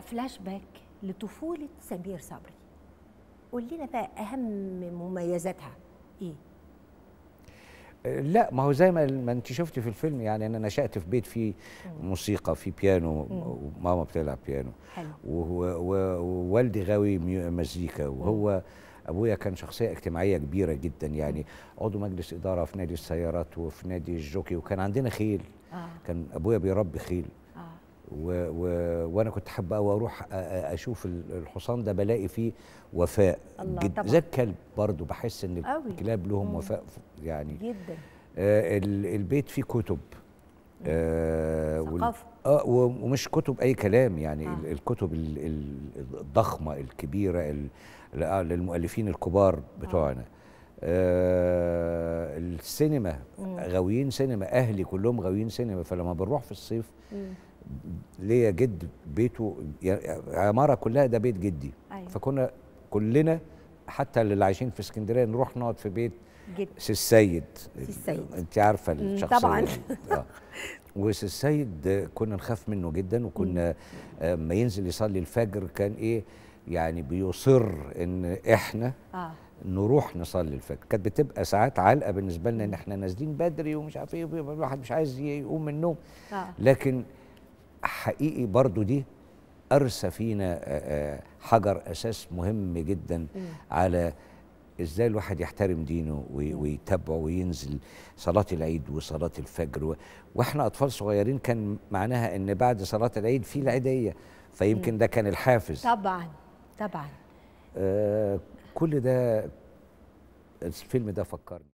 فلاش باك لطفولة سمير صبري قول لنا بقى أهم مميزاتها إيه؟ لا ما هو زي ما ما انت شفتي في الفيلم يعني انا نشات في بيت فيه موسيقى في بيانو وماما بتلعب بيانو ووالدي غاوي مزيكا وهو ابويا كان شخصيه اجتماعيه كبيره جدا يعني عضو مجلس اداره في نادي السيارات وفي نادي الجوكي وكان عندنا خيل آه. كان ابويا بيربي خيل و و وانا كنت حابه قوي اروح اشوف الحصان ده بلاقي فيه وفاء طبعا زي الكلب برضه بحس ان الكلاب لهم وفاء يعني جدا آه البيت فيه كتب آه ثقافه اه ومش كتب اي كلام يعني آه. الكتب الضخمه الكبيره آه، للمؤلفين الكبار آه. بتوعنا آه. آه السينما مم. غاويين سينما اهلي كلهم غاويين سينما فلما بنروح في الصيف مم. ليا جد بيته يعني عماره كلها ده بيت جدي أيوة. فكنا كلنا حتى اللي عايشين في اسكندريه نروح نقعد في بيت جد. سي السيد انت عارفه الشخصيه طبعا آه. وسي السيد كنا نخاف منه جدا وكنا لما آه، ينزل يصلي الفجر كان ايه يعني بيصر ان احنا آه. نروح نصلي الفجر كانت بتبقى ساعات علقه بالنسبه لنا ان احنا نازلين بدري ومش عارف ايه الواحد مش عايز يقوم من النوم آه. لكن حقيقي برضو دي أرسى فينا آه، آه، حجر أساس مهم جدا على ازاي الواحد يحترم دينه ويتبعه وينزل صلاة العيد وصلاة الفجر واحنا اطفال صغيرين كان معناها ان بعد صلاة العيد في العيدية فيمكن ده كان الحافز طبعا طبعا آه كل ده الفيلم ده فكرني